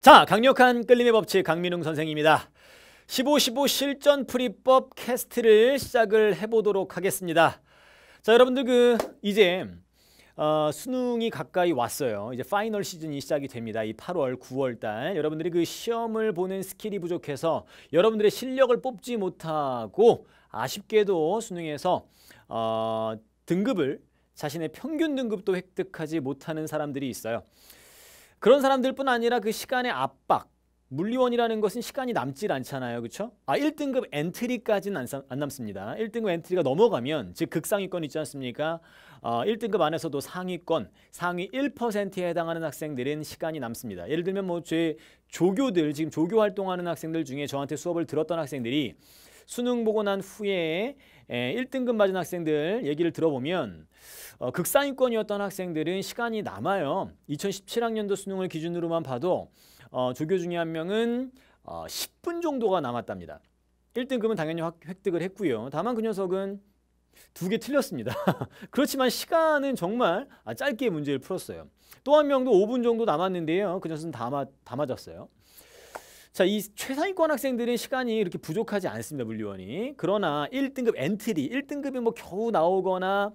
자, 강력한 끌림의 법칙 강민웅 선생입니다. 15, 15 실전 풀이법 캐스트를 시작을 해보도록 하겠습니다. 자, 여러분들 그 이제 어, 수능이 가까이 왔어요. 이제 파이널 시즌이 시작이 됩니다. 이 8월, 9월 달 여러분들이 그 시험을 보는 스킬이 부족해서 여러분들의 실력을 뽑지 못하고 아쉽게도 수능에서 어, 등급을 자신의 평균 등급도 획득하지 못하는 사람들이 있어요. 그런 사람들뿐 아니라 그 시간의 압박 물리원이라는 것은 시간이 남질 않잖아요. 그렇죠? 아, 1등급 엔트리까지는 안, 안, 남습니다. 1등급 엔트리가 넘어가면 즉 극상위권 있지 않습니까? 어, 1등급 안에서도 상위권, 상위 1%에 해당하는 학생들은 시간이 남습니다. 예를 들면 뭐 제 조교들, 지금 조교 활동하는 학생들 중에 저한테 수업을 들었던 학생들이 수능 보고 난 후에 1등급 맞은 학생들 얘기를 들어보면 어, 극상위권이었던 학생들은 시간이 남아요. 2017학년도 수능을 기준으로만 봐도 어, 조교 중에 한 명은 어, 10분 정도가 남았답니다. 1등급은 당연히 확, 획득을 했고요. 다만 그 녀석은 두 개 틀렸습니다. 그렇지만 시간은 정말 아, 짧게 문제를 풀었어요. 또 한 명도 5분 정도 남았는데요. 그 녀석은 다, 다 맞았어요. 자, 이 최상위권 학생들은 시간이 이렇게 부족하지 않습니다. 물리원이. 그러나 1등급 엔트리, 1등급이 뭐 겨우 나오거나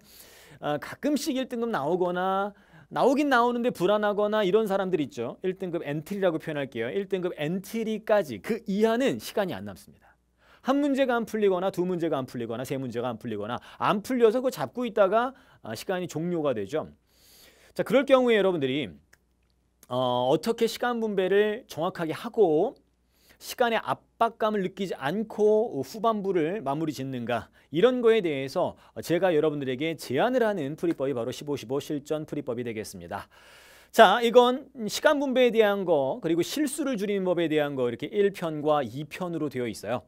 어, 가끔씩 1등급 나오거나 나오긴 나오는데 불안하거나 이런 사람들 있죠. 1등급 엔트리라고 표현할게요. 1등급 엔트리까지 그 이하는 시간이 안 남습니다. 한 문제가 안 풀리거나 두 문제가 안 풀리거나 세 문제가 안 풀리거나 안 풀려서 그거 잡고 있다가 아, 시간이 종료가 되죠. 자 그럴 경우에 여러분들이 어, 어떻게 시간 분배를 정확하게 하고 시간의 압박감을 느끼지 않고 후반부를 마무리 짓는가 이런 거에 대해서 제가 여러분들에게 제안을 하는 풀이법이 바로 15-15 실전 풀이법이 되겠습니다. 자, 이건 시간 분배에 대한 거 그리고 실수를 줄이는 법에 대한 거 이렇게 1편과 2편으로 되어 있어요.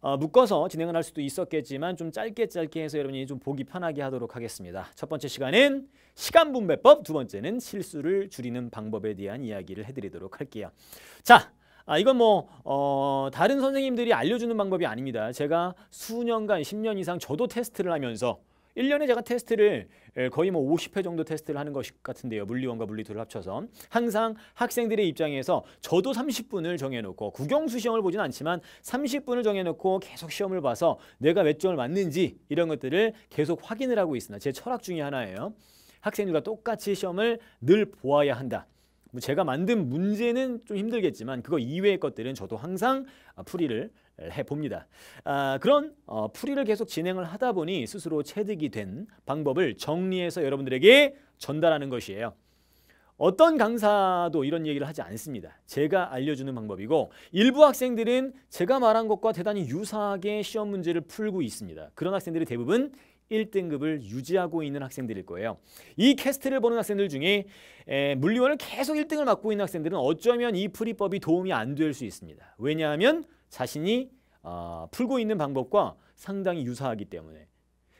어, 묶어서 진행을 할 수도 있었겠지만 좀 짧게 짧게 해서 여러분이 좀 보기 편하게 하도록 하겠습니다. 첫 번째 시간은 시간 분배법, 두 번째는 실수를 줄이는 방법에 대한 이야기를 해드리도록 할게요. 자, 아, 이건 뭐 어, 다른 선생님들이 알려주는 방법이 아닙니다. 제가 수년간 10년 이상 저도 테스트를 하면서 1년에 제가 테스트를 예, 거의 뭐 50회 정도 테스트를 하는 것 같은데요. 물리원과 물리투를 합쳐서. 항상 학생들의 입장에서 저도 30분을 정해놓고 국영수 시험을 보진 않지만 30분을 정해놓고 계속 시험을 봐서 내가 몇 점을 맞는지 이런 것들을 계속 확인을 하고 있으나 제 철학 중에 하나예요. 학생들과 똑같이 시험을 늘 보아야 한다. 뭐 제가 만든 문제는 좀 힘들겠지만 그거 이외의 것들은 저도 항상 아, 풀이를 해봅니다. 아, 그런 어, 풀이를 계속 진행을 하다 보니 스스로 체득이 된 방법을 정리해서 여러분들에게 전달하는 것이에요. 어떤 강사도 이런 얘기를 하지 않습니다. 제가 알려주는 방법이고 일부 학생들은 제가 말한 것과 대단히 유사하게 시험 문제를 풀고 있습니다. 그런 학생들이 대부분 1등급을 유지하고 있는 학생들일 거예요. 이 캐스트를 보는 학생들 중에 에, 물리원을 계속 1등을 맡고 있는 학생들은 어쩌면 이 풀이법이 도움이 안 될 수 있습니다. 왜냐하면 자신이 어, 풀고 있는 방법과 상당히 유사하기 때문에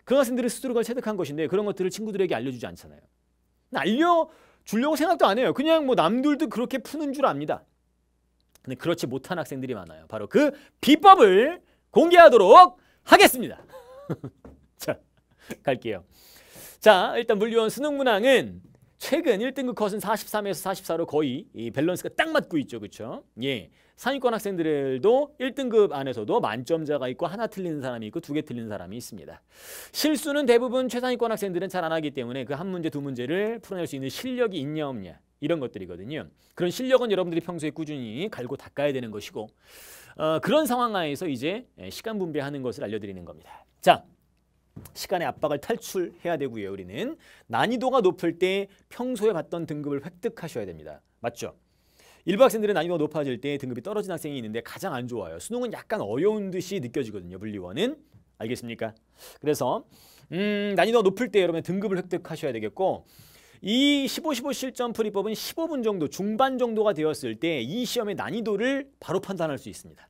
그런 학생들은 스스로가 체득한 것인데 그런 것들을 친구들에게 알려주지 않잖아요. 알려주려고 생각도 안 해요. 그냥 뭐 남들도 그렇게 푸는 줄 압니다. 근데 그렇지 못한 학생들이 많아요. 바로 그 비법을 공개하도록 하겠습니다. 자. 갈게요. 자, 일단 물리원 수능 문항은 최근 1등급 컷은 43에서 44로 거의 이 밸런스가 딱 맞고 있죠. 그렇죠? 예. 상위권 학생들도 1등급 안에서도 만점자가 있고 하나 틀리는 사람이 있고 두 개 틀리는 사람이 있습니다. 실수는 대부분 최상위권 학생들은 잘 안 하기 때문에 그 한 문제 두 문제를 풀어낼 수 있는 실력이 있냐 없냐 이런 것들이거든요. 그런 실력은 여러분들이 평소에 꾸준히 갈고 닦아야 되는 것이고 어, 그런 상황하에서 이제 예, 시간 분배하는 것을 알려드리는 겁니다. 자, 시간의 압박을 탈출해야 되고요. 우리는 난이도가 높을 때 평소에 받던 등급을 획득하셔야 됩니다. 맞죠? 일부 학생들은 난이도가 높아질 때 등급이 떨어진 학생이 있는데 가장 안 좋아요. 수능은 약간 어려운 듯이 느껴지거든요. 물리원은. 알겠습니까? 그래서 음, 난이도가 높을 때 여러분 의 등급을 획득하셔야 되겠고 이 15, 15 실전 풀이법은 15분 정도, 중반 정도가 되었을 때 이 시험의 난이도를 바로 판단할 수 있습니다.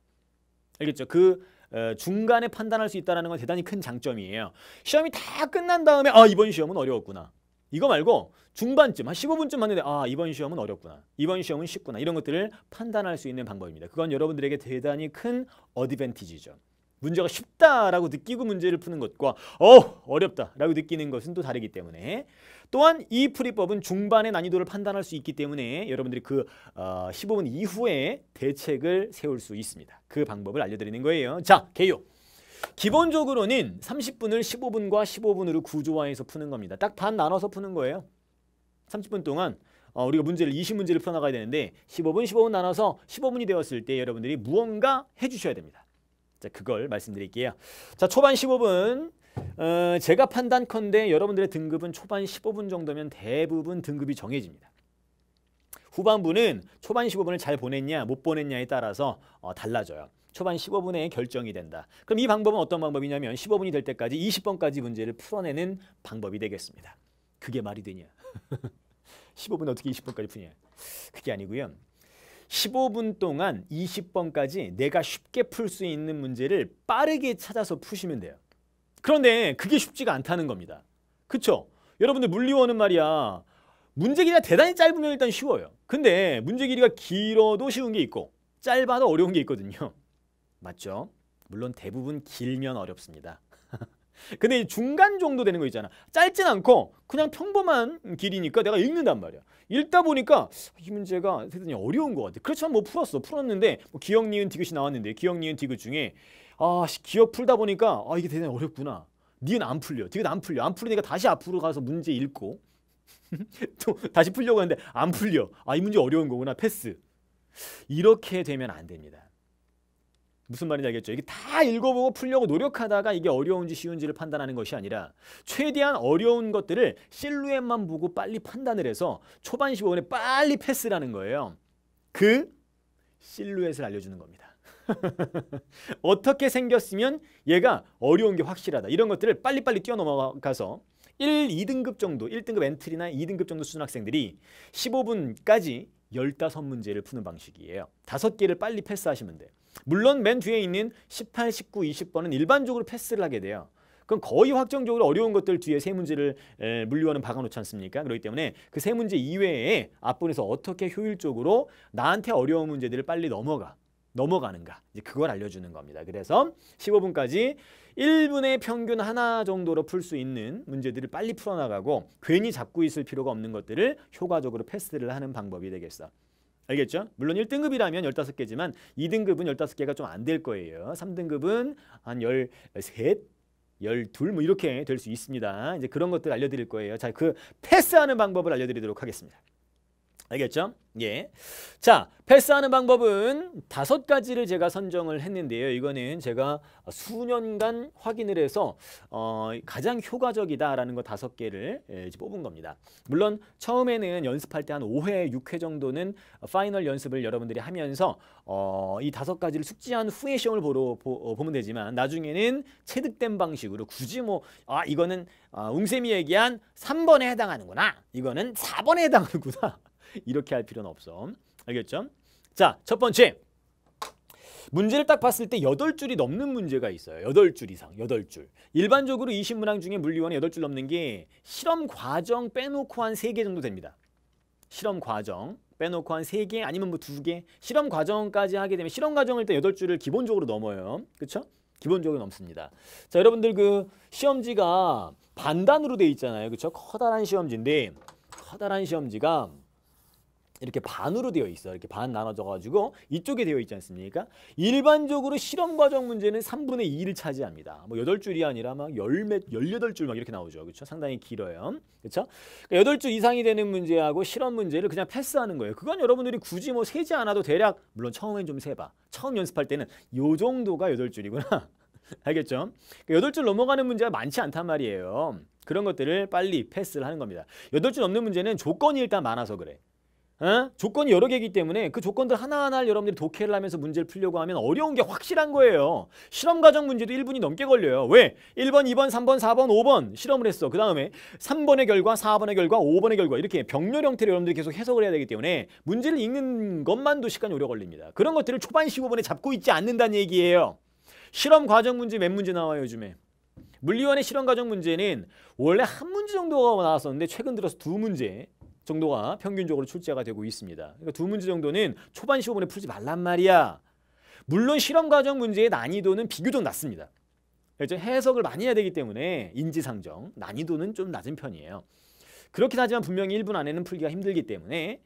알겠죠? 그 어, 중간에 판단할 수 있다는 건 대단히 큰 장점이에요. 시험이 다 끝난 다음에 아 이번 시험은 어려웠구나. 이거 말고 중반쯤 한 15분쯤 봤는데 아 이번 시험은 어렵구나 이번 시험은 쉽구나 이런 것들을 판단할 수 있는 방법입니다. 그건 여러분들에게 대단히 큰 어드밴티지죠. 문제가 쉽다라고 느끼고 문제를 푸는 것과 어 어렵다라고 느끼는 것은 또 다르기 때문에 또한 이 풀이법은 중반의 난이도를 판단할 수 있기 때문에 여러분들이 그 어, 15분 이후에 대책을 세울 수 있습니다. 그 방법을 알려드리는 거예요. 자, 개요. 기본적으로는 30분을 15분과 15분으로 구조화해서 푸는 겁니다. 딱 반 나눠서 푸는 거예요. 30분 동안 어, 우리가 문제를 20문제를 풀어나가야 되는데 15분, 15분 나눠서 15분이 되었을 때 여러분들이 무언가 해주셔야 됩니다. 자, 그걸 말씀드릴게요. 자, 초반 15분 어, 제가 판단컨대 여러분들의 등급은 초반 15분 정도면 대부분 등급이 정해집니다. 후반부는 초반 15분을 잘 보냈냐 못 보냈냐에 따라서 어, 달라져요. 초반 15분에 결정이 된다. 그럼 이 방법은 어떤 방법이냐면 15분이 될 때까지 20번까지 문제를 풀어내는 방법이 되겠습니다. 그게 말이 되냐. 15분 어떻게 20번까지 푸냐. 그게 아니고요. 15분 동안 20번까지 내가 쉽게 풀 수 있는 문제를 빠르게 찾아서 푸시면 돼요. 그런데 그게 쉽지가 않다는 겁니다. 그쵸? 여러분들 물리원은 말이야 문제 길이가 대단히 짧으면 일단 쉬워요. 근데 문제 길이가 길어도 쉬운 게 있고 짧아도 어려운 게 있거든요. 맞죠? 물론 대부분 길면 어렵습니다. 근데 중간 정도 되는 거 있잖아. 짧진 않고 그냥 평범한 길이니까 내가 읽는단 말이야. 읽다 보니까 이 문제가 대단히 어려운 것 같아. 그렇지만 뭐 풀었어. 풀었는데 뭐 기억, 니은, 디귿이 나왔는데 기억, 니은, 디귿 중에 아 기업 풀다 보니까 아 이게 대단히 어렵구나. 니은 안 풀려. 니은 안 풀려. 안 풀리니까 다시 앞으로 가서 문제 읽고 또 다시 풀려고 하는데 안 풀려. 아 이 문제 어려운 거구나. 패스. 이렇게 되면 안 됩니다. 무슨 말인지 알겠죠? 이게 다 읽어보고 풀려고 노력하다가 이게 어려운지 쉬운지를 판단하는 것이 아니라 최대한 어려운 것들을 실루엣만 보고 빨리 판단을 해서 초반 15분에 빨리 패스라는 거예요. 그 실루엣을 알려주는 겁니다. 어떻게 생겼으면 얘가 어려운 게 확실하다. 이런 것들을 빨리빨리 뛰어넘어가서 1, 2등급 정도, 1등급 엔트리나 2등급 정도 수준 학생들이 15분까지 15문제를 푸는 방식이에요. 5개를 빨리 패스하시면 돼요. 물론 맨 뒤에 있는 18, 19, 20번은 일반적으로 패스를 하게 돼요. 그건 거의 확정적으로 어려운 것들 뒤에 세 문제를 물리와는 박아놓지 않습니까? 그렇기 때문에 그 세 문제 이외에 앞분에서 부 어떻게 효율적으로 나한테 어려운 문제들을 빨리 넘어가 넘어가는가 이제 그걸 알려주는 겁니다. 그래서 15분까지 1분의 평균 하나 정도로 풀 수 있는 문제들을 빨리 풀어나가고 괜히 잡고 있을 필요가 없는 것들을 효과적으로 패스를 하는 방법이 되겠어. 알겠죠? 물론 1등급이라면 15개지만 2등급은 15개가 좀 안 될 거예요. 3등급은 한 13, 12, 뭐 이렇게 될 수 있습니다. 이제 그런 것들 알려드릴 거예요. 자, 그 패스하는 방법을 알려드리도록 하겠습니다. 알겠죠? 예. 자, 패스하는 방법은 다섯 가지를 제가 선정을 했는데요. 이거는 제가 수년간 확인을 해서 어, 가장 효과적이다라는 거 다섯 개를 예, 뽑은 겁니다. 물론 처음에는 연습할 때 한 5회, 6회 정도는 파이널 연습을 여러분들이 하면서 어, 이 다섯 가지를 숙지한 후에 시험을 보러, 보, 어, 보면 되지만 나중에는 체득된 방식으로 굳이 뭐 아 이거는 아, 웅쌤이 얘기한 3번에 해당하는구나. 이거는 4번에 해당하는구나. 이렇게 할 필요는 없어. 알겠죠? 자, 첫 번째. 문제를 딱 봤을 때 여덟 줄이 넘는 문제가 있어요. 여덟 줄 이상, 여덟 줄 일반적으로 이신문항 중에 물리원이 여덟 줄 넘는 게 실험 과정 빼놓고 한 세 개 정도 됩니다. 실험 과정 빼놓고 한 세 개 아니면 뭐 두개 실험 과정까지 하게 되면 실험 과정을 때 여덟 줄을 기본적으로 넘어요. 그렇죠? 기본적으로 넘습니다. 자, 여러분들 그 시험지가 반단으로 돼 있잖아요. 그렇죠? 커다란 시험지인데 커다란 시험지가 이렇게 반으로 되어 있어 요 이렇게 반 나눠져 가지고 이쪽에 되어 있지 않습니까? 일반적으로 실험 과정 문제는 3분의 2를 차지합니다. 뭐 8줄이 아니라 막 10몇 18줄 막 이렇게 나오죠. 그렇죠? 상당히 길어요. 그렇죠? 8줄 그러니까 이상이 되는 문제하고 실험 문제를 그냥 패스하는 거예요. 그건 여러분들이 굳이 뭐 세지 않아도 대략 물론 처음엔 좀 세 봐. 처음 연습할 때는 요 정도가 8줄이구나. 알겠죠? 8줄 그러니까 넘어가는 문제가 많지 않단 말이에요. 그런 것들을 빨리 패스를 하는 겁니다. 8줄 넘는 문제는 조건이 일단 많아서 그래. 어? 조건이 여러 개이기 때문에 그 조건들 하나하나를 여러분들이 독해를 하면서 문제를 풀려고 하면 어려운 게 확실한 거예요. 실험 과정 문제도 1분이 넘게 걸려요. 왜? 1번, 2번, 3번, 4번, 5번 실험을 했어. 그 다음에 3번의 결과, 4번의 결과, 5번의 결과 이렇게 병렬 형태로 여러분들이 계속 해석을 해야 되기 때문에 문제를 읽는 것만도 시간이 오래 걸립니다. 그런 것들을 초반 15분에 잡고 있지 않는다는 얘기예요. 실험 과정 문제 몇 문제 나와요 요즘에? 물리원의 실험 과정 문제는 원래 한 문제 정도가 나왔었는데 최근 들어서 두 문제 정도가 평균적으로 출제가 되고 있습니다. 그러니까 두 문제 정도는 초반 시험에 풀지 말란 말이야. 물론 실험 과정 문제의 난이도는 비교적 낮습니다. 그렇죠? 해석을 많이 해야 되기 때문에 인지상정, 난이도는 좀 낮은 편이에요. 그렇긴 하지만 분명히 1분 안에는 풀기가 힘들기 때문에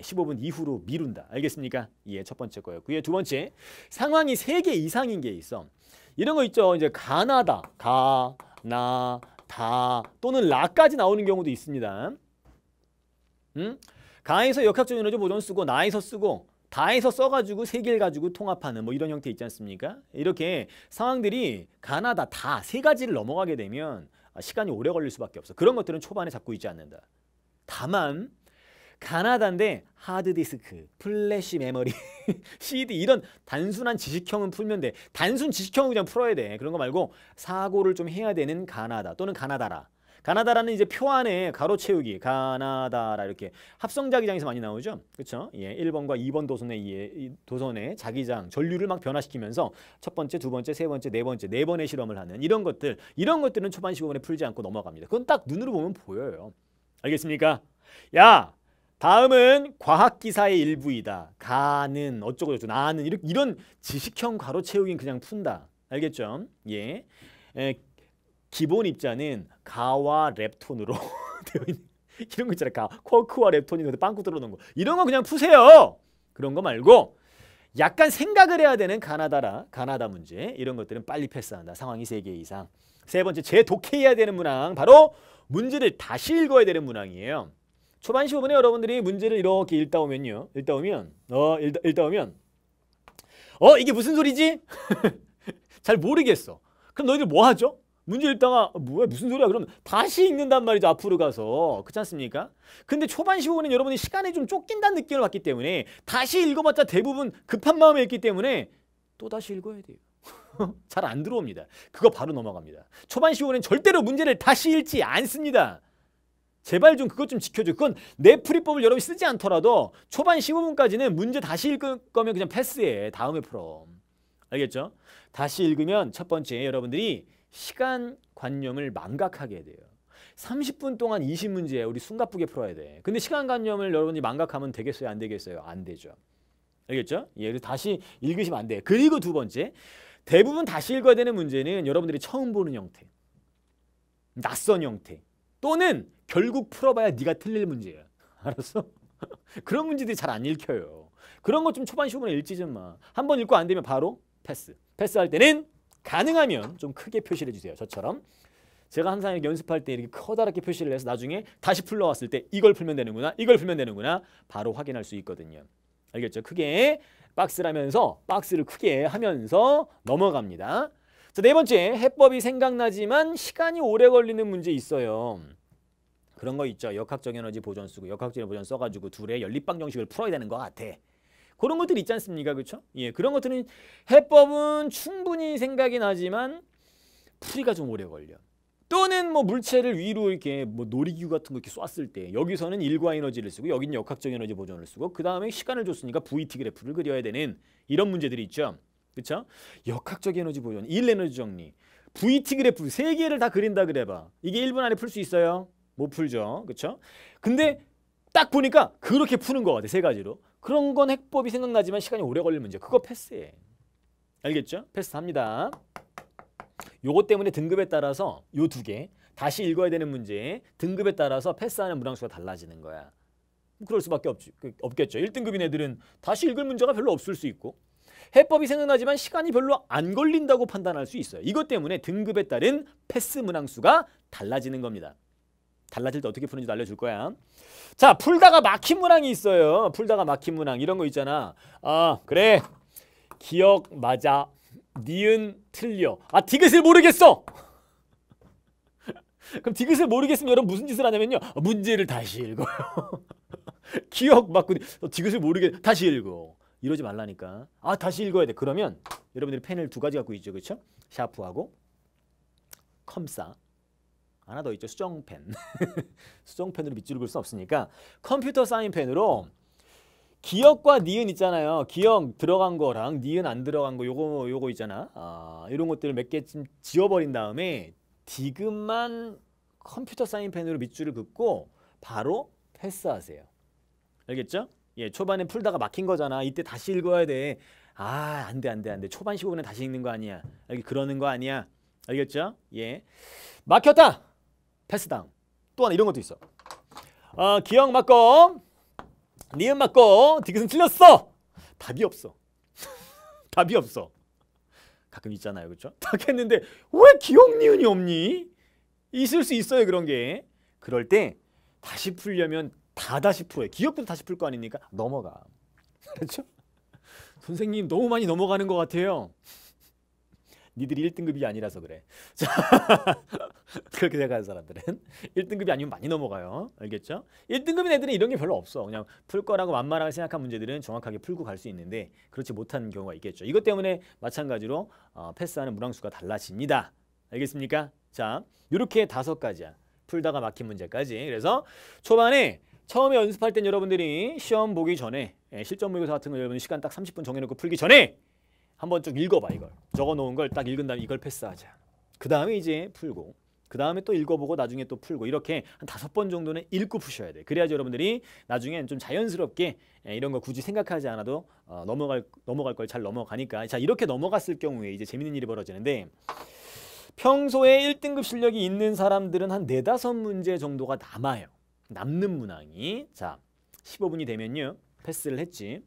15분 이후로 미룬다. 알겠습니까? 이게 첫 번째 거였고요. 두 번째, 상황이 3개 이상인 게 있어. 이런 거 있죠. 이제 가나다, 가, 나, 다 또는 라까지 나오는 경우도 있습니다. 음? 가에서 역학적 에너지 보존 쓰고 나에서 쓰고 다에서 써가지고 세 개를 가지고 통합하는 뭐 이런 형태 있지 않습니까? 이렇게 상황들이 가나다 다 세 가지를 넘어가게 되면 아, 시간이 오래 걸릴 수밖에 없어. 그런 것들은 초반에 잡고 있지 않는다. 다만 가나다인데 하드디스크, 플래시 메모리, CD 이런 단순한 지식형은 풀면 돼. 단순 지식형은 그냥 풀어야 돼. 그런 거 말고 사고를 좀 해야 되는 가나다 또는 가나다라. 가나다라는 이제 표 안에 가로 채우기 가나다라 이렇게 합성자기장에서 많이 나오죠. 그렇죠? 예, 1번과 2번 도선의 예, 도선의 자기장 전류를 막 변화시키면서 첫 번째, 두 번째, 세 번째, 네 번째, 네 번의 실험을 하는 이런 것들 이런 것들은 초반 시5분에 풀지 않고 넘어갑니다. 그건 딱 눈으로 보면 보여요. 알겠습니까? 야, 다음은 과학기사의 일부이다. 가는, 어쩌고저쩌고, 나는, 이런, 이런 지식형 가로 채우긴 그냥 푼다. 알겠죠? 예. 에, 기본 입자는 가와 랩톤으로 되어 있는 이런 거 있잖아요. 가, 쿼크와 랩톤이 데 빵꾸 들어놓는 거. 이런 거 그냥 푸세요. 그런 거 말고 약간 생각을 해야 되는 가나다라, 가나다 문제 이런 것들은 빨리 패스한다. 상황이 세 개 이상. 세 번째, 재독해야 되는 문항. 바로 문제를 다시 읽어야 되는 문항이에요. 초반 시5분에 여러분들이 문제를 이렇게 읽다 오면요. 읽다 오면, 어, 읽다, 읽다 오면 어, 이게 무슨 소리지? 잘 모르겠어. 그럼 너희들 뭐 하죠? 문제 읽다가 뭐야 무슨 소리야 그럼 다시 읽는단 말이죠 앞으로 가서 그렇지 않습니까? 근데 초반 시5분은 여러분이 시간이 좀 쫓긴다는 느낌을 받기 때문에 다시 읽어봤자 대부분 급한 마음에 읽기 때문에 또 다시 읽어야 돼요. 잘 안 들어옵니다. 그거 바로 넘어갑니다. 초반 시5분은 절대로 문제를 다시 읽지 않습니다. 제발 좀 그것 좀 지켜줘. 그건 내풀이법을 여러분이 쓰지 않더라도 초반 15분까지는 문제 다시 읽을 거면 그냥 패스해. 다음에 풀어. 알겠죠? 다시 읽으면 첫 번째 여러분들이 시간 관념을 망각하게 돼요. 30분 동안 20문제 우리 숨가쁘게 풀어야 돼. 근데 시간 관념을 여러분이 망각하면 되겠어요? 안 되겠어요? 안 되죠. 알겠죠? 예, 그 다시 읽으시면 안 돼. 요 그리고 두 번째, 대부분 다시 읽어야 되는 문제는 여러분들이 처음 보는 형태, 낯선 형태, 또는 결국 풀어봐야 네가 틀릴 문제야. 알았어? 그런 문제들이 잘 안 읽혀요. 그런 것 좀 초반 시험에 읽지 좀 마. 한 번 읽고 안 되면 바로 패스. 패스할 때는 가능하면 좀 크게 표시를 해주세요. 저처럼. 제가 항상 이렇게 연습할 때 이렇게 커다랗게 표시를 해서 나중에 다시 풀러왔을 때 이걸 풀면 되는구나, 이걸 풀면 되는구나 바로 확인할 수 있거든요. 알겠죠? 크게 박스라면서 박스를 크게 하면서 넘어갑니다. 자, 네 번째 해법이 생각나지만 시간이 오래 걸리는 문제 있어요. 그런 거 있죠. 역학적 에너지 보존 쓰고 역학적 에너지 보존 써가지고 둘의 연립방 정식을 풀어야 되는 것 같아. 그런 것들 있지 않습니까? 그렇죠? 예, 그런 것들은 해법은 충분히 생각이 나지만 풀이가 좀 오래 걸려. 또는 뭐 물체를 위로 이렇게 뭐 놀이기구 같은 거 이렇게 쐈을 때 여기서는 일과 에너지를 쓰고 여기는 역학적 에너지 보존을 쓰고 그 다음에 시간을 줬으니까 VT 그래프를 그려야 되는 이런 문제들이 있죠. 그렇죠? 역학적 에너지 보존, 일 에너지 정리, VT 그래프 세 개를 다 그린다 그래봐. 이게 1분 안에 풀 수 있어요? 못 풀죠. 그렇죠? 근데 딱 보니까 그렇게 푸는 것 같아 세 가지로. 그런 건 해법이 생각나지만 시간이 오래 걸릴 문제. 그거 패스해. 알겠죠? 패스합니다. 요거 때문에 등급에 따라서 요 두 개 다시 읽어야 되는 문제 등급에 따라서 패스하는 문항수가 달라지는 거야. 뭐 그럴 수밖에 없지, 그, 없겠죠. 1등급인 애들은 다시 읽을 문제가 별로 없을 수 있고 해법이 생각나지만 시간이 별로 안 걸린다고 판단할 수 있어요. 이것 때문에 등급에 따른 패스 문항수가 달라지는 겁니다. 달라질 때 어떻게 푸는지도 알려줄 거야. 자, 풀다가 막힌 문항이 있어요. 풀다가 막힌 문항 이런 거 있잖아. 아, 그래. 기억 맞아. 니은 틀려. 아, 디귿을 모르겠어. 그럼 디귿을 모르겠으면 여러분 무슨 짓을 하냐면요. 문제를 다시 읽어요. 기억 맞고 디귿을 모르겠 다시 읽어. 이러지 말라니까. 아, 다시 읽어야 돼. 그러면 여러분들이 펜을 두 가지 갖고 있죠. 그렇죠? 샤프하고 컴사 하나 더 있죠. 수정펜. 수정펜으로 밑줄 그을 수 없으니까 컴퓨터 사인펜으로 기억과 니은 있잖아요. 기억 들어간 거랑 니은 안 들어간 거 요거 요거 있잖아. 아, 이런 것들을 몇개 지워버린 다음에 디귿만 컴퓨터 사인펜으로 밑줄을 긋고 바로 패스하세요. 알겠죠? 예, 초반에 풀다가 막힌 거잖아. 이때 다시 읽어야 돼. 아, 안 돼, 안 돼, 안 돼. 초반 15분에 다시 읽는 거 아니야. 여기 그러는 거 아니야. 알겠죠? 예. 막혔다! 패스당. 또한 이런 것도 있어. 어, 아, 기억 맞고 니은 맞고 디귿은 틀렸어. 답이 없어. 답이 없어. 가끔 있잖아요. 그렇죠? 딱 했는데 왜 기억 니은이 없니? 있을 수 있어요. 그런 게. 그럴 때 다시 풀려면 다 다시 풀어요. 기억부 다시 풀 거 아닙니까? 넘어가. 그렇죠? 선생님 너무 많이 넘어가는 것 같아요. 니들이 1등급이 아니라서 그래. 그렇게 생각하는 사람들은 1등급이 아니면 많이 넘어가요. 알겠죠? 1등급인 애들은 이런 게 별로 없어. 그냥 풀 거라고 만만하게 생각한 문제들은 정확하게 풀고 갈 수 있는데 그렇지 못한 경우가 있겠죠. 이것 때문에 마찬가지로 어, 패스하는 문항수가 달라집니다. 알겠습니까? 자, 이렇게 다섯 가지야. 풀다가 막힌 문제까지. 그래서 초반에 처음에 연습할 땐 여러분들이 시험 보기 전에 예, 실전 모의고사 같은 거 여러분 시간 딱 30분 정해놓고 풀기 전에 한번 쭉 읽어봐 이걸. 적어놓은 걸 딱 읽은 다음에 이걸 패스하자. 그 다음에 이제 풀고 그 다음에 또 읽어보고 나중에 또 풀고 이렇게 한 다섯 번 정도는 읽고 푸셔야 돼. 그래야지 여러분들이 나중엔 좀 자연스럽게 예, 이런 거 굳이 생각하지 않아도 어, 넘어갈 넘어갈 걸 잘 넘어가니까 자 이렇게 넘어갔을 경우에 이제 재밌는 일이 벌어지는데 평소에 1등급 실력이 있는 사람들은 한 네다섯 문제 정도가 남아요. 남는 문항이 자 15분이 되면요 패스를 했지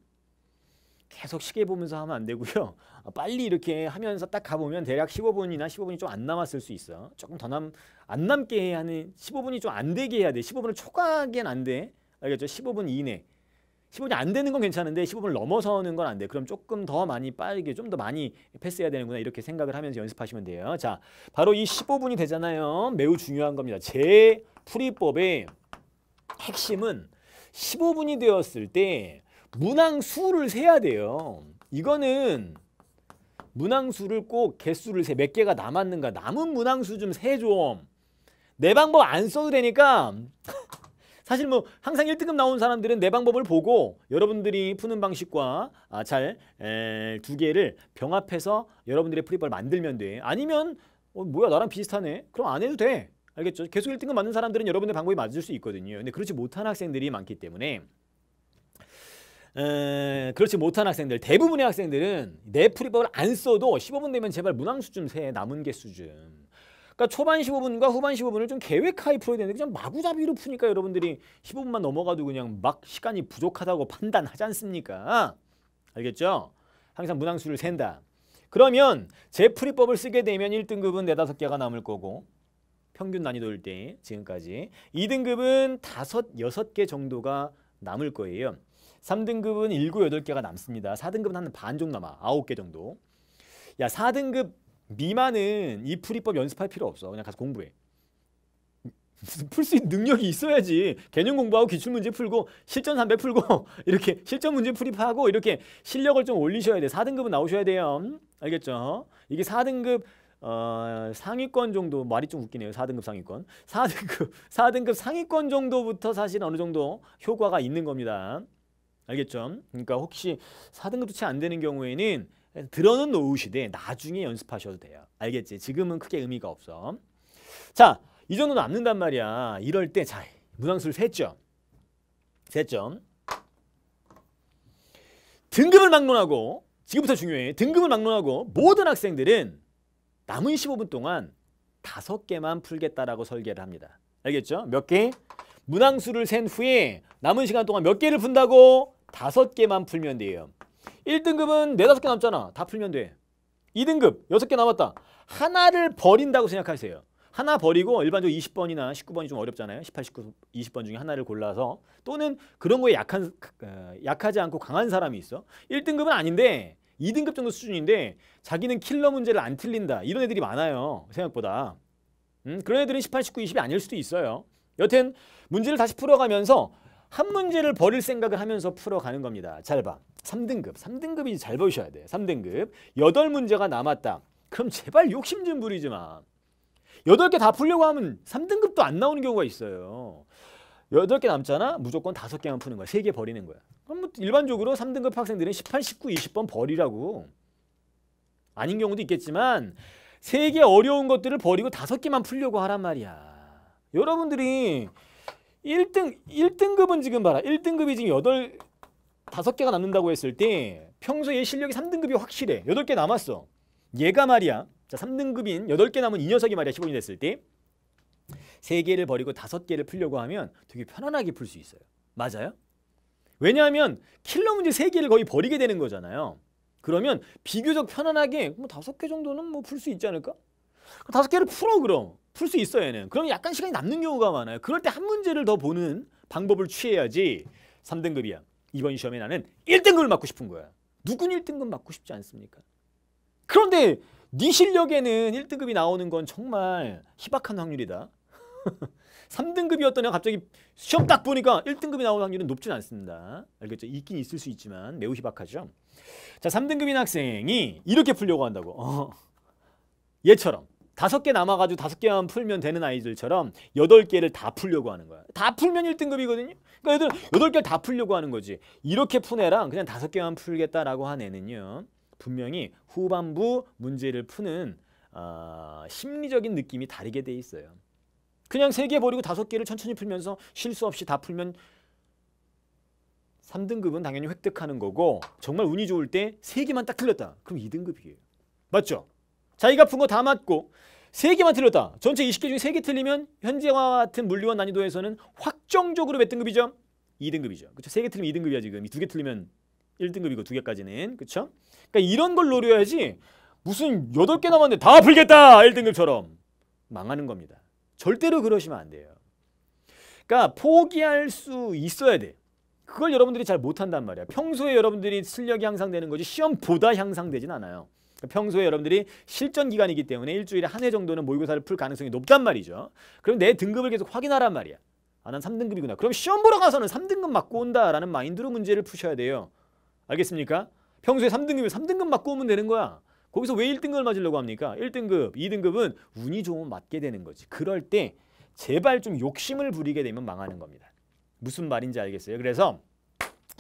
계속 시계 보면서 하면 안 되고요. 아, 빨리 이렇게 하면서 딱 가보면 대략 15분이나 15분이 좀 안 남았을 수 있어. 조금 더 남 안 남게 해야 하는 15분이 좀 안 되게 해야 돼. 15분을 초과하긴안 돼. 알겠죠? 15분 이내. 15분이 안 되는 건 괜찮은데 15분을 넘어서는 건 안 돼. 그럼 조금 더 많이 빠르게 좀 더 많이 패스해야 되는구나 이렇게 생각을 하면서 연습하시면 돼요. 자, 바로 이 15분이 되잖아요. 매우 중요한 겁니다. 제 풀이법의 핵심은 15분이 되었을 때 문항수를 세야 돼요. 이거는 문항수를 꼭 개수를 세 몇 개가 남았는가 남은 문항수 좀세 좀. 내 방법 안 써도 되니까 사실 뭐 항상 1등급 나온 사람들은 내 방법을 보고 여러분들이 푸는 방식과 아, 잘두 개를 병합해서 여러분들의 프리벌 만들면 돼. 아니면 어, 뭐야 나랑 비슷하네. 그럼 안 해도 돼. 알겠죠? 계속 1등급 맞는 사람들은 여러분의 방법이 맞을 수 있거든요. 근데 그렇지 못한 학생들이 많기 때문에 에, 그렇지 못한 학생들 대부분의 학생들은 내풀이법을 안 써도 15분 되면 제발 문항수준 세 남은 개 수준 그러니까 초반 15분과 후반 15분을 좀계획하이 풀어야 되는데 그냥 마구잡이로 푸니까 여러분들이 15분만 넘어가도 그냥 막 시간이 부족하다고 판단하지 않습니까? 알겠죠? 항상 문항수를 센다. 그러면 제풀이법을 쓰게 되면 1등급은 4, 5 개가 남을 거고 평균 난이도일 때 지금까지 2등급은 5, 6개 정도가 남을 거예요. 3등급은 7, 8개가 남습니다. 4등급은 한 반 정도 남아. 9개 정도. 야 4등급 미만은 이 풀이법 연습할 필요 없어. 그냥 가서 공부해. 풀 수 있는 능력이 있어야지. 개념 공부하고 기출문제 풀고 실전 300 풀고 이렇게 실전 문제 풀이하고 이렇게 실력을 좀 올리셔야 돼. 4등급은 나오셔야 돼요. 음? 알겠죠? 이게 4등급 어, 상위권 정도 말이 좀 웃기네요. 4등급 상위권. 4등급 4등급 상위권 정도부터 사실 어느 정도 효과가 있는 겁니다. 알겠죠? 그러니까 혹시 4등급도 채 안 되는 경우에는 들어는 놓으시되 나중에 연습하셔도 돼요. 알겠지? 지금은 크게 의미가 없어. 자, 이 정도 남는단 말이야. 이럴 때 자, 문항수를 셌죠? 셌죠? 등급을 막론하고 지금부터 중요해. 등급을 막론하고 모든 학생들은 남은 15분 동안 다섯 개만 풀겠다라고 설계를 합니다. 알겠죠? 몇 개? 문항수를 센 후에 남은 시간 동안 몇 개를 푼다고? 다섯 개만 풀면 돼요. 1등급은 네다섯 개 남잖아. 다 풀면 돼. 2등급 여섯 개 남았다. 하나를 버린다고 생각하세요. 하나 버리고 일반적으로 20번이나 19번이 좀 어렵잖아요. 18, 19, 20번 중에 하나를 골라서 또는 그런 거에 약한, 그, 약하지 않고 강한 사람이 있어. 1등급은 아닌데 2등급 정도 수준인데 자기는 킬러 문제를 안 틀린다. 이런 애들이 많아요. 생각보다. 음, 그런 애들은 18, 19, 20이 아닐 수도 있어요. 여튼 문제를 다시 풀어가면서 한 문제를 버릴 생각을 하면서 풀어가는 겁니다. 잘 봐. 3등급. 3등급이 잘 보셔야 돼. 3등급. 8문제가 남았다. 그럼 제발 욕심 좀 부리지 마. 8개 다 풀려고 하면 3등급도 안 나오는 경우가 있어요. 8개 남잖아? 무조건 5개만 푸는 거야. 3개 버리는 거야. 그럼 뭐 일반적으로 3등급 학생들은 18, 19, 20번 버리라고. 아닌 경우도 있겠지만 3개 어려운 것들을 버리고 5개만 풀려고 하란 말이야. 여러분들이 1등 1등급은 지금 봐라. 1등급이 지금 8 5개가 남는다고 했을 때 평소에 실력이 3등급이 확실해. 8개 남았어. 얘가 말이야. 자, 3등급인 8개 남은 이 녀석이 말이야. 15이 됐을 때 3개를 버리고 5개를 풀려고 하면 되게 편안하게 풀 수 있어요. 맞아요? 왜냐하면 킬러 문제 3개를 거의 버리게 되는 거잖아요. 그러면 비교적 편안하게 뭐 5개 정도는 뭐 풀 수 있지 않을까? 5개를 풀어 그럼. 풀수 있어요 얘는. 그럼 약간 시간이 남는 경우가 많아요. 그럴 때 한 문제를 더 보는 방법을 취해야지 3등급이야. 이번 시험에 나는 1등급을 맞고 싶은 거야. 누군 1등급 맞고 싶지 않습니까? 그런데 네 실력에는 1등급이 나오는 건 정말 희박한 확률이다. 3등급이었던 애 갑자기 시험 딱 보니까 1등급이 나오는 확률은 높진 않습니다. 알겠죠? 있긴 있을 수 있지만 매우 희박하죠. 자, 3등급인 학생이 이렇게 풀려고 한다고. 어. 얘처럼 다섯 개 남아가지고 다섯 개만 풀면 되는 아이들처럼 여덟 개를 다 풀려고 하는 거야. 다 풀면 1등급이거든요. 그러니까 애들 여덟 개를 다 풀려고 하는 거지. 이렇게 푼 애랑 그냥 다섯 개만 풀겠다라고 한 애는요. 분명히 후반부 문제를 푸는 어, 심리적인 느낌이 다르게 돼 있어요. 그냥 세 개 버리고 다섯 개를 천천히 풀면서 실수 없이 다 풀면 3등급은 당연히 획득하는 거고 정말 운이 좋을 때 세개만딱 틀렸다. 그럼 2등급이에요. 맞죠? 자기가 푼 거 다 맞고 세개만 틀렸다. 전체 20개 중에 세 개 틀리면 현재와 같은 물리원 난이도에서는 확정적으로 몇 등급이죠? 2등급이죠. 그렇죠? 3개 틀리면 2등급이야 지금. 두 개 틀리면 1등급이고 두 개까지는. 그렇죠? 그러니까 이런 걸 노려야지 무슨 8개 남았는데 다 풀겠다. 1등급처럼. 망하는 겁니다. 절대로 그러시면 안 돼요. 그러니까 포기할 수 있어야 돼. 그걸 여러분들이 잘 못한단 말이야. 평소에 여러분들이 실력이 향상되는 거지 시험 보다 향상되진 않아요. 평소에 여러분들이 실전 기간이기 때문에 일주일에 한회 정도는 모의고사를 풀 가능성이 높단 말이죠. 그럼 내 등급을 계속 확인하란 말이야. 아, 난 3등급이구나. 그럼 시험 보러 가서는 3등급 맞고 온다라는 마인드로 문제를 푸셔야 돼요. 알겠습니까? 평소에 3등급이면 3등급 맞고 오면 되는 거야. 거기서 왜 1등급을 맞으려고 합니까? 1등급, 2등급은 운이 좋으면 맞게 되는 거지. 그럴 때 제발 좀 욕심을 부리게 되면 망하는 겁니다. 무슨 말인지 알겠어요? 그래서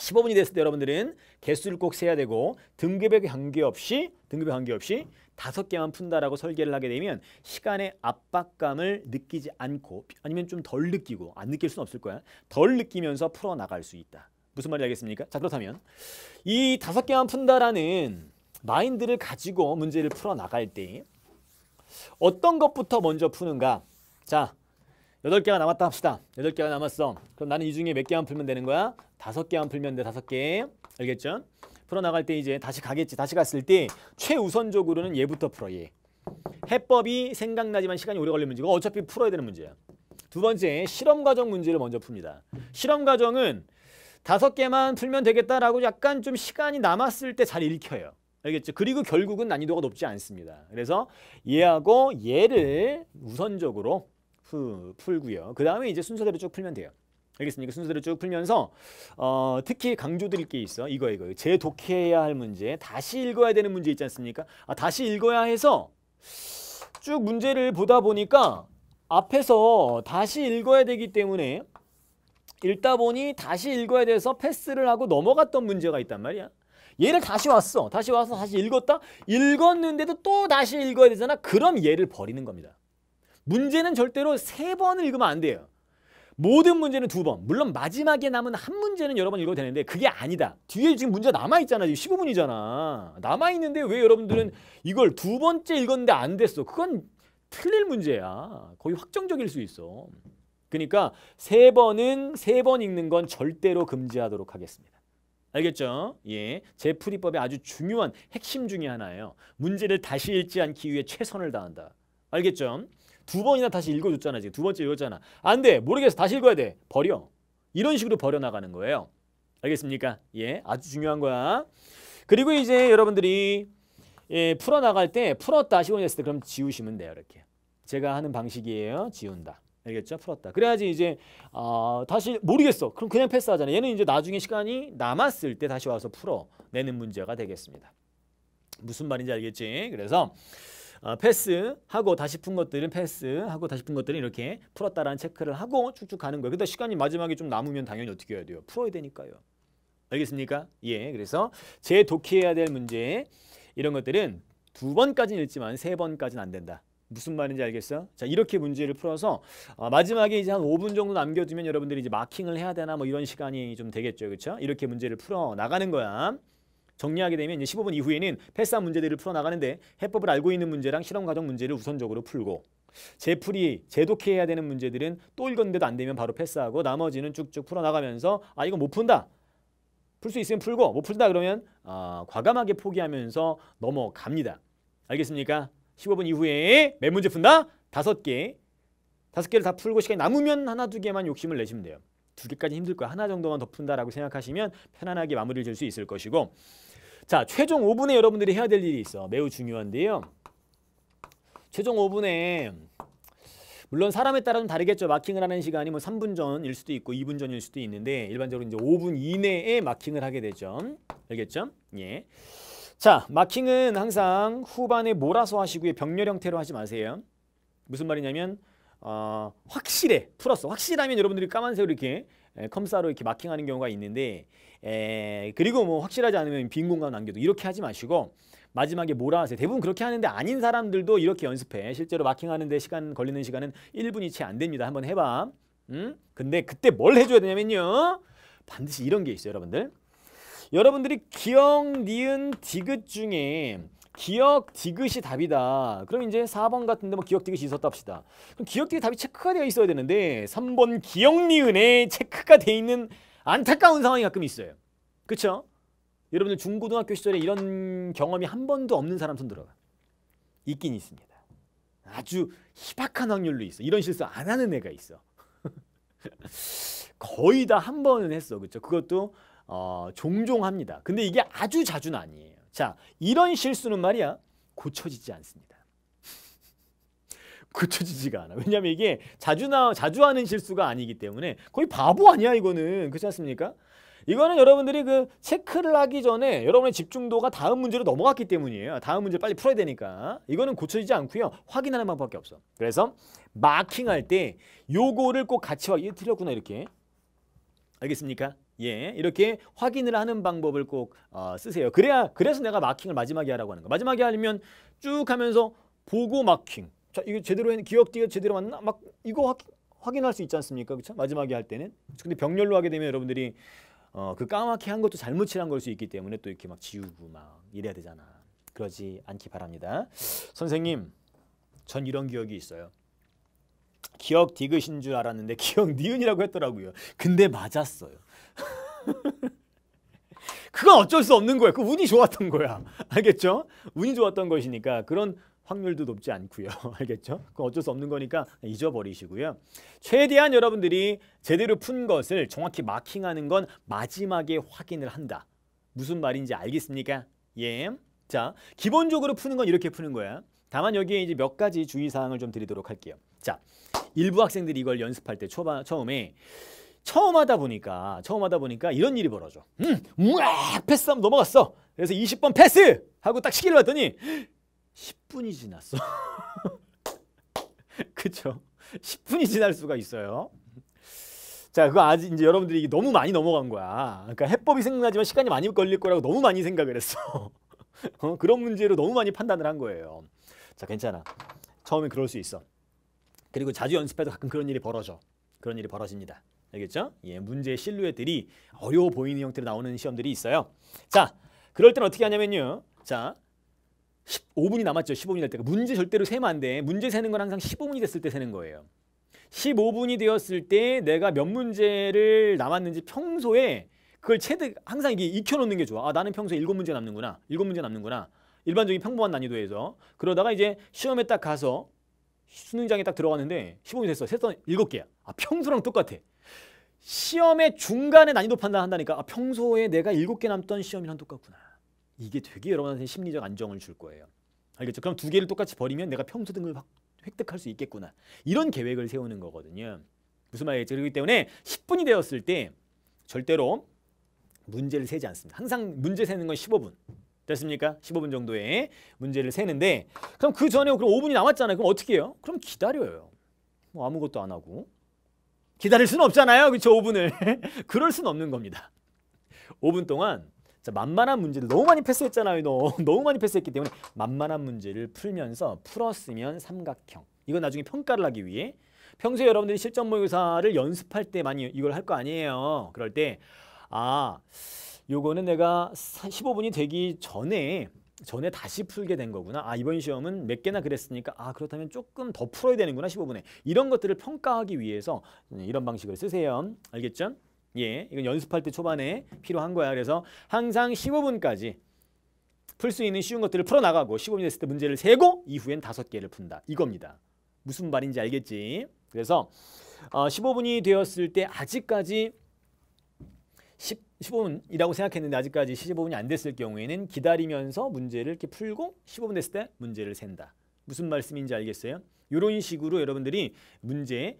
15분이 됐을 때 여러분들은 개수를 꼭 세야 되고 등급에 관계없이 등급에 관계없이 다섯 개만 푼다라고 설계를 하게 되면 시간의 압박감을 느끼지 않고 아니면 좀 덜 느끼고 안 느낄 수는 없을 거야. 덜 느끼면서 풀어 나갈 수 있다. 무슨 말이지 알겠습니까? 자 그렇다면 이 다섯 개만 푼다라는 마인드를 가지고 문제를 풀어 나갈 때 어떤 것부터 먼저 푸는가? 자 여덟 개가 남았다 합시다. 여덟 개가 남았어. 그럼 나는 이 중에 몇 개만 풀면 되는 거야? 다섯 개만 풀면 돼. 다섯 개. 알겠죠? 풀어나갈 때 이제 다시 가겠지. 다시 갔을 때 최우선적으로는 얘부터 풀어. 얘. 해법이 생각나지만 시간이 오래 걸리는 문제고 어차피 풀어야 되는 문제야. 두 번째 실험과정 문제를 먼저 풉니다. 실험과정은 다섯 개만 풀면 되겠다라고 약간 좀 시간이 남았을 때 잘 읽혀요. 알겠죠? 그리고 결국은 난이도가 높지 않습니다. 그래서 얘하고 얘를 우선적으로 후 풀고요. 그 다음에 이제 순서대로 쭉 풀면 돼요. 알겠습니까? 순서대로 쭉 풀면서 어, 특히 강조드릴 게 있어. 이거 이거. 재독해야 할 문제. 다시 읽어야 되는 문제 있지 않습니까? 아, 다시 읽어야 해서 쭉 문제를 보다 보니까 앞에서 다시 읽어야 되기 때문에 읽다 보니 다시 읽어야 돼서 패스를 하고 넘어갔던 문제가 있단 말이야. 얘를 다시 왔어. 다시 와서 다시 읽었다. 읽었는데도 또 다시 읽어야 되잖아. 그럼 얘를 버리는 겁니다. 문제는 절대로 세 번을 읽으면 안 돼요. 모든 문제는 두 번. 물론 마지막에 남은 한 문제는 여러 번 읽어도 되는데 그게 아니다. 뒤에 지금 문제가 남아있잖아. 지금 15분이잖아. 남아있는데 왜 여러분들은 이걸 두 번째 읽었는데 안 됐어. 그건 틀릴 문제야. 거의 확정적일 수 있어. 그러니까 세 번은 세 번 읽는 건 절대로 금지하도록 하겠습니다. 알겠죠? 예. 제풀이법의 아주 중요한 핵심 중에 하나예요. 문제를 다시 읽지 않기 위해 최선을 다한다. 알겠죠? 두 번이나 다시 읽어줬잖아 지금 두 번째 읽었잖아 안돼 모르겠어 다시 읽어야 돼 버려 이런 식으로 버려나가는 거예요 알겠습니까? 예 아주 중요한 거야 그리고 이제 여러분들이 예, 풀어나갈 때 풀었다 시원했을 때 그럼 지우시면 돼요 이렇게 제가 하는 방식이에요 지운다 알겠죠? 풀었다. 그래야지 이제 어, 다시 모르겠어. 그럼 그냥 패스하잖아. 요 얘는 이제 나중에 시간이 남았을 때 다시 와서 풀어내는 문제가 되겠습니다. 무슨 말인지 알겠지? 그래서 어, 패스하고 다시 푼 것들은 패스하고 다시 푼 것들은 이렇게 풀었다라는 체크를 하고 쭉쭉 가는 거예요. 근데 시간이 마지막에 좀 남으면 당연히 어떻게 해야 돼요? 풀어야 되니까요. 알겠습니까? 예, 그래서 재독해야 될 문제 이런 것들은 두 번까지는 읽지만 세 번까지는 안 된다. 무슨 말인지 알겠어자 이렇게 문제를 풀어서 어, 마지막에 이제 한 5분 정도 남겨두면 여러분들이 이제 마킹을 해야 되나 뭐 이런 시간이 좀 되겠죠, 그렇죠? 이렇게 문제를 풀어 나가는 거야. 정리하게 되면 이제 15분 이후에는 패스한 문제들을 풀어나가는데 해법을 알고 있는 문제랑 실험 과정 문제를 우선적으로 풀고 재풀이, 재독해야 되는 문제들은 또 읽었는데도 안 되면 바로 패스하고 나머지는 쭉쭉 풀어나가면서 아 이거 못 푼다. 풀 수 있으면 풀고 못 푼다 그러면 아, 과감하게 포기하면서 넘어갑니다. 알겠습니까? 15분 이후에 몇 문제 푼다? 다섯 개. 다섯 개를 다 풀고 시간이 남으면 하나 두 개만 욕심을 내시면 돼요. 두 개까지 힘들 거야. 하나 정도만 더 푼다라고 생각하시면 편안하게 마무리를 지을 수 있을 것이고 자, 최종 5분에 여러분들이 해야 될 일이 있어. 매우 중요한데요. 최종 5분에 물론 사람에 따라 좀 다르겠죠. 마킹을 하는 시간이 뭐 3분 전일 수도 있고 2분 전일 수도 있는데 일반적으로 이제 5분 이내에 마킹을 하게 되죠. 알겠죠? 예. 자, 마킹은 항상 후반에 몰아서 하시고요. 병렬 형태로 하지 마세요. 무슨 말이냐면 어, 확실해. 풀었어. 확실하면 여러분들이 까만색으로 이렇게 예, 컴사로 이렇게 마킹하는 경우가 있는데 에, 그리고 뭐 확실하지 않으면 빈 공간 남겨도 이렇게 하지 마시고 마지막에 몰아 하세요. 대부분 그렇게 하는데 아닌 사람들도 이렇게 연습해. 실제로 마킹하는데 시간 걸리는 시간은 1분이 채 안 됩니다. 한번 해봐. 음? 근데 그때 뭘 해줘야 되냐면요. 반드시 이런 게 있어요. 여러분들. 여러분들이 기억, 니은, 디귿 중에 기억 디귿이 답이다. 그럼 이제 4번 같은데 뭐 기억 디귿이 있었다합시다 그럼 기억 디귿 답이 체크가 되어 있어야 되는데 3번 기억 니은에 체크가 돼 있는 안타까운 상황이 가끔 있어요. 그렇 여러분들 중고등학교 시절에 이런 경험이 한 번도 없는 사람 손 들어가. 있긴 있습니다. 아주 희박한 확률로 있어. 이런 실수 안 하는 애가 있어. 거의 다 한 번은 했어. 그렇 그것도 어, 종종 합니다. 근데 이게 아주 자주는 아니에요. 자, 이런 실수는 말이야 고쳐지지 않습니다. 고쳐지지가 않아. 왜냐면 이게 자주 나 자주 하는 실수가 아니기 때문에 거의 바보 아니야 이거는 그렇지 않습니까? 이거는 여러분들이 그 체크를 하기 전에 여러분의 집중도가 다음 문제로 넘어갔기 때문이에요. 다음 문제 빨리 풀어야 되니까. 이거는 고쳐지지 않고요. 확인하는 방법밖에 없어. 그래서 마킹할 때 요거를 꼭 같이 이인 틀렸구나 이렇게. 알겠습니까? 예, 이렇게 확인을 하는 방법을 꼭 어, 쓰세요. 그래야 그래서 내가 마킹을 마지막에 하라고 하는 거. 마지막에 하려면 쭉 하면서 보고 마킹, 자 이게 제대로 했 기억띠가 제대로 맞나? 막 이거 확, 확인할 수 있지 않습니까? 그렇 마지막에 할 때는. 근데 병렬로 하게 되면 여러분들이 어, 그 까맣게 한 것도 잘못 칠한 걸수 있기 때문에 또 이렇게 막 지우고 막 이래야 되잖아. 그러지 않기 바랍니다. 선생님, 전 이런 기억이 있어요. 기억 디귿인 줄 알았는데 기억 니은이라고 했더라고요. 근데 맞았어요. 그건 어쩔 수 없는 거예그 운이 좋았던 거야. 알겠죠? 운이 좋았던 것이니까 그런 확률도 높지 않고요. 알겠죠? 그건 어쩔 수 없는 거니까 잊어버리시고요. 최대한 여러분들이 제대로 푼 것을 정확히 마킹하는 건 마지막에 확인을 한다. 무슨 말인지 알겠습니까? 예. 자, 기본적으로 푸는 건 이렇게 푸는 거야. 다만 여기에 이제 몇 가지 주의사항을 좀 드리도록 할게요. 자, 일부 학생들이 이걸 연습할 때 초반, 처음에 처음 하다 보니까 처음 하다 보니까 이런 일이 벌어져. 음, 우와, 패스하면 넘어갔어. 그래서 20번 패스 하고 딱 시계를 봤더니 10분이 지났어. 그쵸? 10분이 지날 수가 있어요. 자, 그거 아직 이제 여러분들이 너무 많이 넘어간 거야. 그러니까 해법이 생각나지만 시간이 많이 걸릴 거라고 너무 많이 생각을 했어. 어? 그런 문제로 너무 많이 판단을 한 거예요. 자, 괜찮아. 처음에 그럴 수 있어. 그리고 자주 연습해도 가끔 그런 일이 벌어져. 그런 일이 벌어집니다. 알겠죠? 예, 문제의 실루엣들이 어려워 보이는 형태로 나오는 시험들이 있어요. 자, 그럴 땐 어떻게 하냐면요. 자, 15분이 남았죠. 15분이 될 때가. 문제 절대로 세면 안 돼. 문제 세는 건 항상 15분이 됐을 때 세는 거예요. 15분이 되었을 때 내가 몇 문제를 남았는지 평소에 그걸 체득 항상 이게 익혀 놓는 게 좋아. 아, 나는 평소에 7문제 남는구나. 7문제 남는구나. 일반적인 평범한 난이도에서 그러다가 이제 시험에 딱 가서 수능장에 딱 들어갔는데 15분이 됐어. 세서 7개야. 아, 평소랑 똑같아. 시험의 중간에 난이도 판단한다니까 아, 평소에 내가 7개 남던 시험이랑 똑같구나. 이게 되게 여러분한테 심리적 안정을 줄 거예요. 알겠죠? 그럼 두 개를 똑같이 버리면 내가 평소 등급을 확 획득할 수 있겠구나. 이런 계획을 세우는 거거든요. 무슨 말이겠죠? 그렇기 때문에 10분이 되었을 때 절대로 문제를 세지 않습니다. 항상 문제 세는 건 15분. 됐습니까? 15분 정도에 문제를 세는데 그럼 그 전에 그럼 5분이 남았잖아요. 그럼 어떻게 해요? 그럼 기다려요. 뭐 아무것도 안 하고 기다릴 수는 없잖아요. 그렇죠? 5분을. 그럴 수는 없는 겁니다. 5분 동안 자, 만만한 문제를 너무 많이 패스했잖아요. 너. 너무 많이 패스했기 때문에 만만한 문제를 풀면서 풀었으면 삼각형. 이건 나중에 평가를 하기 위해 평소에 여러분들이 실전 모의고사를 연습할 때 많이 이걸 할 거 아니에요. 그럴 때 아, 요거는 내가 15분이 되기 전에 전에 다시 풀게 된 거구나. 아 이번 시험은 몇 개나 그랬으니까 아 그렇다면 조금 더 풀어야 되는구나 15분에. 이런 것들을 평가하기 위해서 이런 방식을 쓰세요. 알겠죠? 예, 이건 연습할 때 초반에 필요한 거야. 그래서 항상 15분까지 풀 수 있는 쉬운 것들을 풀어나가고 15분 됐을 때 문제를 세고 이후엔 다섯 개를 푼다. 이겁니다. 무슨 말인지 알겠지? 그래서 어, 15분이 되었을 때 아직까지 10, 15분이라고 생각했는데 아직까지 15분이 안 됐을 경우에는 기다리면서 문제를 이렇게 풀고 15분 됐을 때 문제를 센다. 무슨 말씀인지 알겠어요? 이런 식으로 여러분들이 문제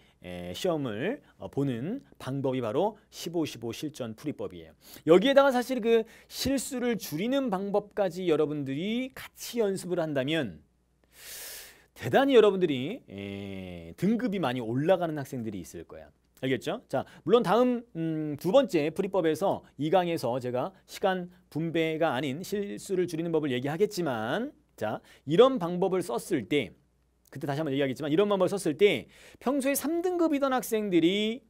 시험을 어, 보는 방법이 바로 15, 15 실전 풀이법이에요. 여기에다가 사실 그 실수를 줄이는 방법까지 여러분들이 같이 연습을 한다면 대단히 여러분들이 등급이 많이 올라가는 학생들이 있을 거야. 알겠죠? 자, 물론 다음 음, 두 번째 풀이법에서 이강에서 제가 시간 분배가 아닌 실수를 줄이는 법을 얘기하겠지만 자, 이런 방법을 썼을 때 그때 다시 한번 얘기하겠지만 이런 방법을 썼을 때 평소에 3등급이던 학생들이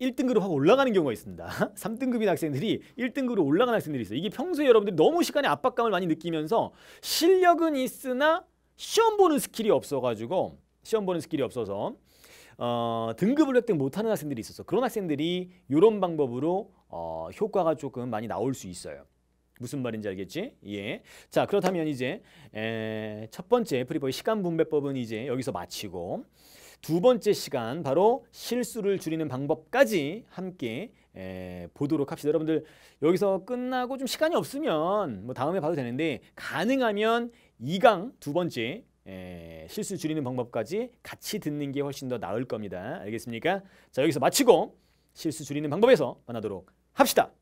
1등급으로 확 올라가는 경우가 있습니다. 3등급인 학생들이 1등급으로 올라가는 학생들이 있어요. 이게 평소에 여러분들 너무 시간에 압박감을 많이 느끼면서 실력은 있으나 시험 보는 스킬이 없어가지고 시험 보는 스킬이 없어서 어, 등급을 획득 못하는 학생들이 있어서 그런 학생들이 이런 방법으로 어, 효과가 조금 많이 나올 수 있어요. 무슨 말인지 알겠지? 예. 자, 그렇다면 이제 에, 첫 번째 프리버의 시간 분배법은 이제 여기서 마치고 두 번째 시간 바로 실수를 줄이는 방법까지 함께 에, 보도록 합시다. 여러분들 여기서 끝나고 좀 시간이 없으면 뭐 다음에 봐도 되는데 가능하면 2강 두 번째 에, 실수 줄이는 방법까지 같이 듣는 게 훨씬 더 나을 겁니다. 알겠습니까? 자, 여기서 마치고 실수 줄이는 방법에서 만나도록 합시다.